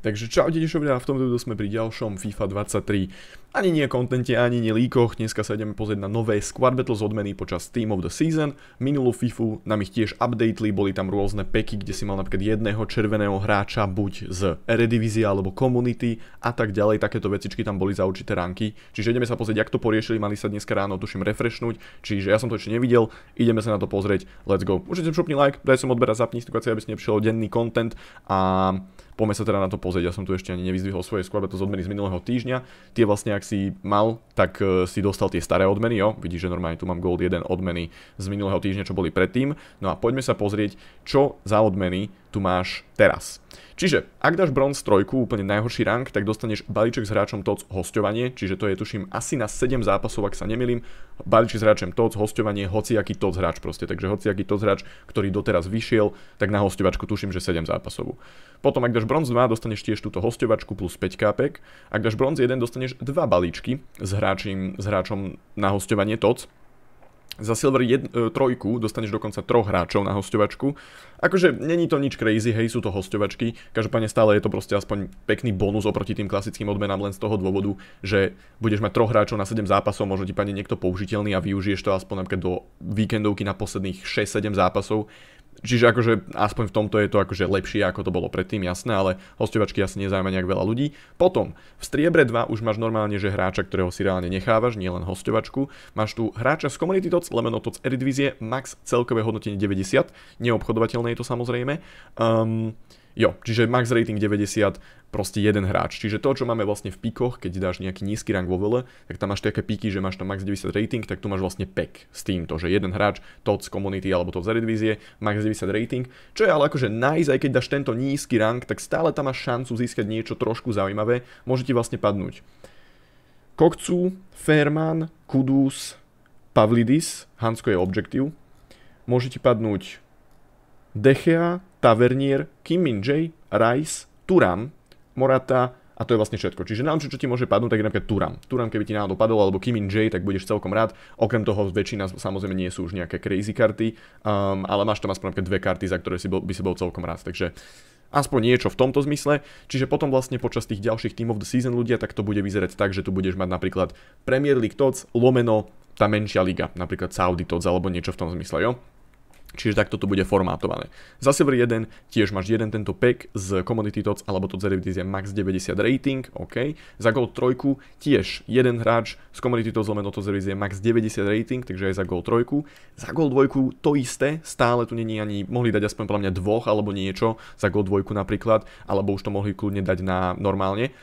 Takže čau, a v tomto sme pri ďalšom FIFA 23 ani nie kontente, ani nie líkoch, dneska sa ideme pozrieť na nové Squad Battles odmeny počas Team of the Season. Minulú FIFU nám ich tiež updateli, boli tam rôzne peky, kde si mal napríklad jedného červeného hráča buď z Redivizia alebo Community a tak ďalej, takéto vecičky tam boli za určité ranky. Čiže ideme sa pozrieť, jak to poriešili, mali sa dneska ráno tuším refreshnúť, čiže ja som to ešte nevidel, ideme sa na to pozrieť, let's go. Určite šupni like, daj som odber a zapni aby si nepšiel denný content a poďme sa teda na to pozrieť, ja som tu ešte ani nevyzdvihol svoje skôr, to z odmeny z minulého týždňa, tie vlastne ak si mal, tak e, si dostal tie staré odmeny, jo. Vidíš, že normálne tu mám Gold 1 odmeny z minulého týždňa, čo boli predtým. No a poďme sa pozrieť, čo za odmeny tu máš teraz. Čiže, ak dáš bronz trojku, úplne najhorší rank, tak dostaneš balíček s hráčom TOC hostovanie, čiže to je tuším asi na 7 zápasov, ak sa nemilím, balíček s hráčom TOC hosťovanie, hociaký TOC hráč proste, takže hociaký TOC hráč, ktorý doteraz vyšiel, tak na hostovačku tuším, že 7 zápasov. Potom, ak dáš bronz 2, dostaneš tiež túto hostovačku plus 5 kápek, ak dáš bronz 1, dostaneš 2 balíčky s, hráčim, s hráčom na hostovanie TOC, za Silver 3 e, dostaneš dokonca troch hráčov na hostovačku. Akože není to nič crazy, hej, sú to hostovačky. Každopádne stále je to proste aspoň pekný bonus oproti tým klasickým odmenám len z toho dôvodu, že budeš mať troch hráčov na 7 zápasov, možno ti padne niekto použiteľný a využiješ to aspoň napríklad do víkendovky na posledných 6-7 zápasov Čiže akože aspoň v tomto je to akože lepšie ako to bolo predtým, jasné, ale hostovačky asi nezaujíma nejak veľa ľudí. Potom, v striebre 2 už máš normálne, že hráča, ktorého si reálne nechávaš, len hostovačku. Máš tu hráča z Community Tots, Lemon Tots Eredivisie, max celkové hodnotenie 90, neobchodovateľné je to samozrejme. Um, Jo, čiže max rating 90, proste jeden hráč. Čiže to, čo máme vlastne v pikoch, keď dáš nejaký nízky rang vo vele, tak tam máš také píky, že máš tam max 90 rating, tak tu máš vlastne pek s týmto, že jeden hráč, tot z komunity alebo to z redivízie, max 90 rating, čo je ale akože nice, aj keď dáš tento nízky rang, tak stále tam máš šancu získať niečo trošku zaujímavé, môže ti vlastne padnúť. Kokcu, Fairman, Kudus, Pavlidis, Hansko je objektív, môže ti padnúť Dechea, Tavernier, Kim Min-jae, Rice, Turam, Morata a to je vlastne všetko. Čiže najlepšie, čo ti môže padnúť, tak je napríklad Turam. Turam, keby ti náhodou padol, alebo Kim Min jae tak budeš celkom rád. Okrem toho, väčšina samozrejme nie sú už nejaké crazy karty, um, ale máš tam aspoň napríklad dve karty, za ktoré si bol, by si bol celkom rád. Takže aspoň niečo v tomto zmysle. Čiže potom vlastne počas tých ďalších Team of the Season ľudia, tak to bude vyzerať tak, že tu budeš mať napríklad Premier League TOTS, lomeno tá menšia liga, napríklad Saudi TOTS alebo niečo v tom zmysle, jo? Čiže takto to bude formátované. Za Silver 1 tiež máš jeden tento pack z Commodity TOTS alebo to Zerivitis je max 90 rating, OK. Za Gold 3 tiež jeden hráč z Commodity TOTS lebo to Zerivitis je max 90 rating, takže aj za Gold 3. Za Gold 2 to isté, stále tu není ani, mohli dať aspoň podľa mňa dvoch alebo niečo, za Gold 2 napríklad, alebo už to mohli kľudne dať na normálne.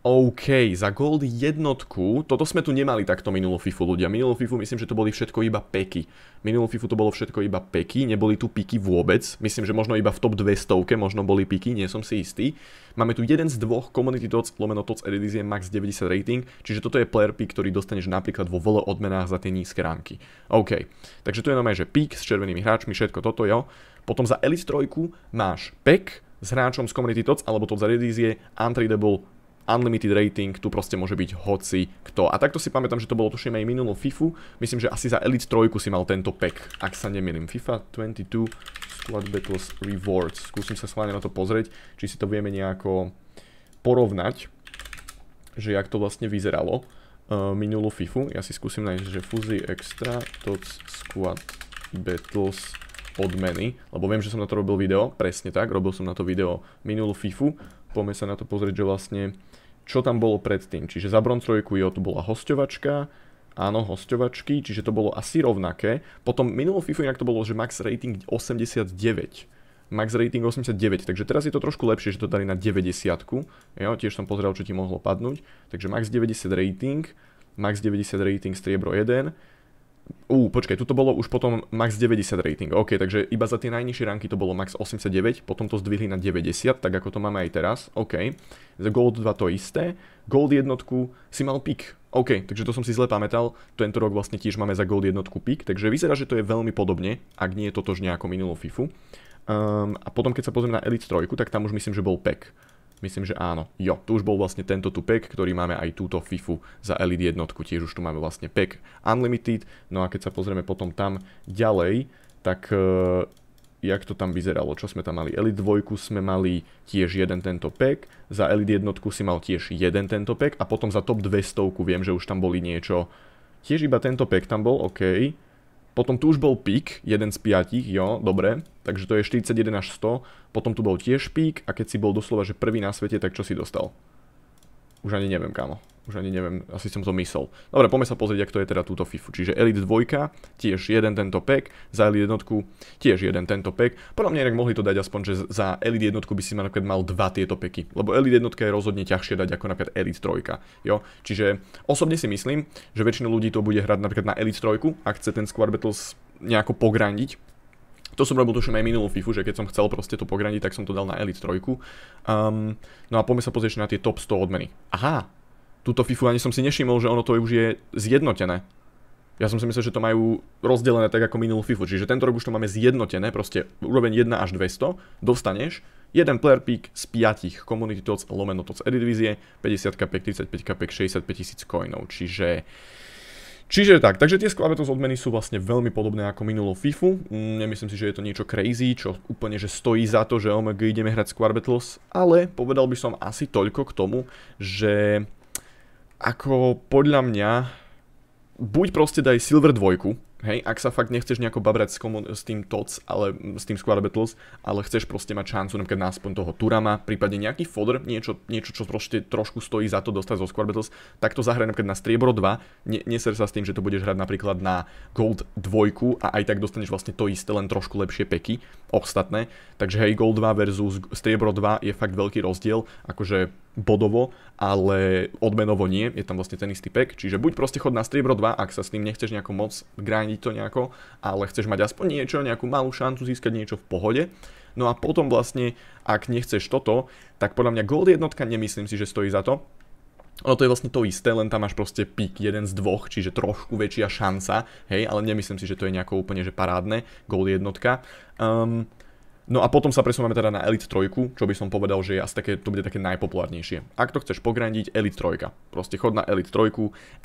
OK, za gold jednotku, toto sme tu nemali takto minulú FIFU ľudia, minulú FIFU myslím, že to boli všetko iba peky. Minulú FIFU to bolo všetko iba peky, neboli tu piky vôbec, myslím, že možno iba v top 200, možno boli piky, nie som si istý. Máme tu jeden z dvoch Community Tots, lomeno Tots Edizie Max 90 rating, čiže toto je player pick, ktorý dostaneš napríklad vo volo odmenách za tie nízke rámky. OK, takže tu je normálne, že pick s červenými hráčmi, všetko toto, jo. Potom za Elite 3 máš pek, s hráčom z Community Tots alebo Tots Redizie, untradable unlimited rating, tu proste môže byť hoci kto. A takto si pamätám, že to bolo tuším aj minulú FIFU, myslím, že asi za Elite 3 si mal tento pack, ak sa nemýlim. FIFA 22 Squad Battles Rewards. Skúsim sa schválne na to pozrieť, či si to vieme nejako porovnať, že jak to vlastne vyzeralo uh, minulú FIFU. Ja si skúsim nájsť, že Fuzzy Extra Tots Squad Battles odmeny, lebo viem, že som na to robil video, presne tak, robil som na to video minulú FIFU, poďme sa na to pozrieť, že vlastne čo tam bolo predtým. Čiže za Bron 3 jo, tu bola hostovačka, áno, hostovačky, čiže to bolo asi rovnaké. Potom minulú FIFA inak to bolo, že max rating 89. Max rating 89, takže teraz je to trošku lepšie, že to dali na 90. Jo, tiež som pozeral, čo ti mohlo padnúť. Takže max 90 rating, max 90 rating striebro 1, Ú, počkaj, tu to bolo už potom max 90 rating. OK, takže iba za tie najnižšie ranky to bolo max 89, potom to zdvihli na 90, tak ako to máme aj teraz. OK. Za Gold 2 to isté. Gold jednotku si mal pick. OK, takže to som si zle pamätal. Tento rok vlastne tiež máme za Gold jednotku pick, takže vyzerá, že to je veľmi podobne, ak nie je totožne ako minulú FIFU. Um, a potom, keď sa pozriem na Elite 3, tak tam už myslím, že bol pek. Myslím, že áno. Jo, tu už bol vlastne tento tu pack, ktorý máme aj túto FIFU za Elite jednotku. Tiež už tu máme vlastne pack Unlimited. No a keď sa pozrieme potom tam ďalej, tak uh, jak to tam vyzeralo? Čo sme tam mali? Elite 2 sme mali tiež jeden tento pack, za Elite jednotku si mal tiež jeden tento pack a potom za top 200 viem, že už tam boli niečo. Tiež iba tento pack tam bol, okej. Okay. Potom tu už bol pík, jeden z piatich, jo, dobre. Takže to je 41 až 100. Potom tu bol tiež pík a keď si bol doslova, že prvý na svete, tak čo si dostal? Už ani neviem, kámo už ani neviem, asi som to myslel. Dobre, poďme sa pozrieť, ak to je teda túto FIFU. Čiže Elite 2, tiež jeden tento pack, za Elite 1 tiež jeden tento pack. Podľa mňa inak mohli to dať aspoň, že za Elite 1 by si napríklad mal dva tieto peky, lebo Elite 1 je rozhodne ťažšie dať ako napríklad Elite 3. Jo? Čiže osobne si myslím, že väčšina ľudí to bude hrať napríklad na Elite 3, ak chce ten Squad Battles nejako pograndiť, to som robil tuším aj minulú FIFU, že keď som chcel proste to pograniť, tak som to dal na Elite 3. Um, no a poďme sa pozrieť na tie top 100 odmeny. Aha, túto FIFU ani som si nešimol, že ono to už je zjednotené. Ja som si myslel, že to majú rozdelené tak ako minulú FIFU. Čiže tento rok už to máme zjednotené, proste úroveň 1 až 200, dostaneš jeden player pick z 5 Community Tots lomeno Tots Edivizie, 50 kapek, 35 kapek, 65 tisíc coinov. Čiže... Čiže tak, takže tie sklavetos odmeny sú vlastne veľmi podobné ako minulú FIFU. Mm, nemyslím si, že je to niečo crazy, čo úplne že stojí za to, že OMG ideme hrať Square ale povedal by som asi toľko k tomu, že ako podľa mňa, buď proste daj Silver 2, hej, ak sa fakt nechceš nejako babrať s, komu- s tým TOC, ale s tým Squad Battles, ale chceš proste mať šancu napríklad na aspoň toho Turama, prípadne nejaký fodr, niečo, niečo čo proste trošku stojí za to dostať zo Squad Battles, tak to zahraj napríklad na Striebro 2, ne- neser sa s tým, že to budeš hrať napríklad na Gold 2 a aj tak dostaneš vlastne to isté, len trošku lepšie peky, ostatné. Takže hej, gold 2 versus striebro 2 je fakt veľký rozdiel, akože bodovo, ale odmenovo nie, je tam vlastne ten istý pek, čiže buď proste chod na striebro 2, ak sa s ním nechceš nejako moc grindiť to nejako, ale chceš mať aspoň niečo, nejakú malú šancu získať niečo v pohode. No a potom vlastne, ak nechceš toto, tak podľa mňa gold jednotka nemyslím si, že stojí za to, ono to je vlastne to isté, len tam máš proste pík jeden z dvoch, čiže trošku väčšia šanca, hej, ale nemyslím si, že to je nejako úplne že parádne, gól jednotka. Um, No a potom sa presúvame teda na Elite 3, čo by som povedal, že je asi také, to bude také najpopulárnejšie. Ak to chceš pograndiť, Elite 3. Proste chod na Elite 3,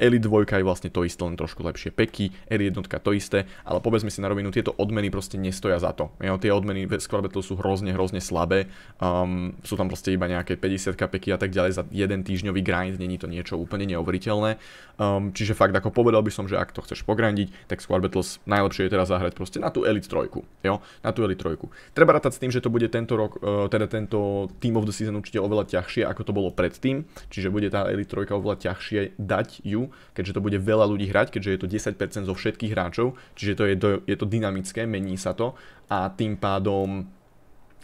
Elite 2 je vlastne to isté, len trošku lepšie peky, Elite 1 to isté, ale povedzme si na rovinu, tieto odmeny proste nestoja za to. Jo, tie odmeny v Squad sú hrozne, hrozne slabé, um, sú tam proste iba nejaké 50 peky a tak ďalej za jeden týždňový grind, není to niečo úplne neuveriteľné. Um, čiže fakt ako povedal by som, že ak to chceš pograndiť, tak Squad Battles najlepšie je teraz zahrať proste na tú Elite 3. Jo, na tú Elite 3. Treba rátať s tým, že to bude tento rok, e, teda tento Team of the Season určite oveľa ťažšie, ako to bolo predtým, čiže bude tá Elite 3 oveľa ťažšie dať ju, keďže to bude veľa ľudí hrať, keďže je to 10% zo všetkých hráčov, čiže to je, do, je to dynamické, mení sa to a tým pádom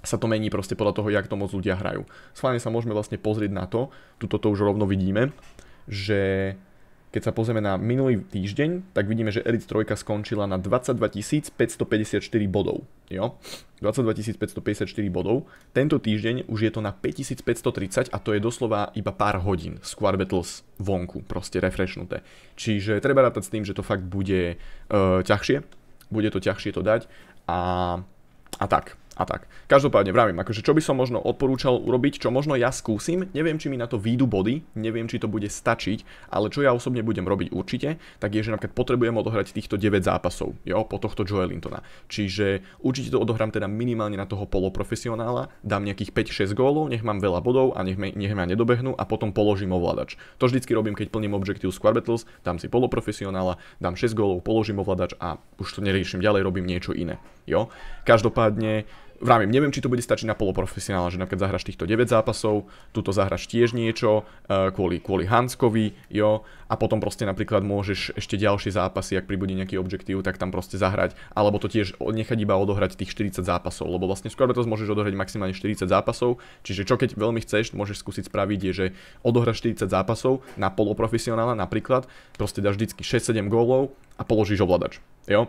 sa to mení proste podľa toho, jak to moc ľudia hrajú. Schválne sa môžeme vlastne pozrieť na to, tuto to už rovno vidíme, že keď sa pozrieme na minulý týždeň, tak vidíme, že Elite 3 skončila na 22 554 bodov. Jo? 22 554 bodov. Tento týždeň už je to na 5530 a to je doslova iba pár hodín Square Battles vonku, proste refreshnuté. Čiže treba rátať s tým, že to fakt bude e, ťažšie, bude to ťažšie to dať a, a tak a tak. Každopádne, vravím, akože čo by som možno odporúčal urobiť, čo možno ja skúsim, neviem, či mi na to výjdu body, neviem, či to bude stačiť, ale čo ja osobne budem robiť určite, tak je, že napríklad potrebujem odohrať týchto 9 zápasov, jo, po tohto Joelintona. Čiže určite to odohrám teda minimálne na toho poloprofesionála, dám nejakých 5-6 gólov, nech mám veľa bodov a nech, me, nech ma nedobehnú a potom položím ovladač. To vždycky robím, keď plním objektív Squad Battles, dám si poloprofesionála, dám 6 gólov, položím ovládač a už to neriešim ďalej, robím niečo iné. Jo? Každopádne vravím, neviem, či to bude stačiť na poloprofesionála, že napríklad zahraš týchto 9 zápasov, tuto zahraš tiež niečo eh, kvôli, kvôli Hanskovi, jo, a potom proste napríklad môžeš ešte ďalšie zápasy, ak pribude nejaký objektív, tak tam proste zahrať, alebo to tiež nechať iba odohrať tých 40 zápasov, lebo vlastne skôr to môžeš odohrať maximálne 40 zápasov, čiže čo keď veľmi chceš, môžeš skúsiť spraviť je, že odohraš 40 zápasov na poloprofesionála napríklad, proste dáš vždycky 6-7 gólov a položíš ovládač, jo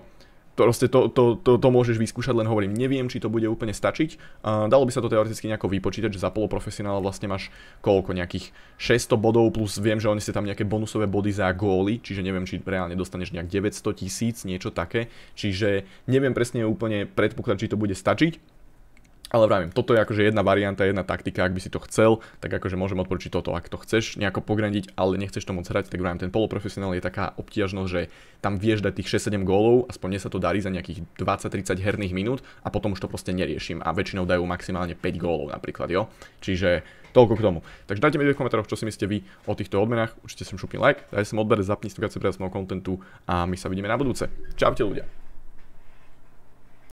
proste to, to, to, to môžeš vyskúšať, len hovorím, neviem, či to bude úplne stačiť. Uh, dalo by sa to teoreticky nejako vypočítať, že za poloprofesionála vlastne máš koľko, nejakých 600 bodov, plus viem, že oni ste tam nejaké bonusové body za góly, čiže neviem, či reálne dostaneš nejak 900 tisíc, niečo také. Čiže neviem presne úplne predpoklad, či to bude stačiť. Ale vravím, toto je akože jedna varianta, jedna taktika, ak by si to chcel, tak akože môžem odporučiť toto. Ak to chceš nejako pograndiť, ale nechceš to moc hrať, tak vravím, ten poloprofesionál je taká obtiažnosť, že tam vieš dať tých 6-7 gólov, aspoň mne sa to darí za nejakých 20-30 herných minút a potom už to proste neriešim a väčšinou dajú maximálne 5 gólov napríklad, jo. Čiže toľko k tomu. Takže dajte mi v komentárov, čo si myslíte vy o týchto odmenách, určite som šupný like, dajte som odber, zapni notifikácie pre kontentu a my sa vidíme na budúce. Čaute ľudia.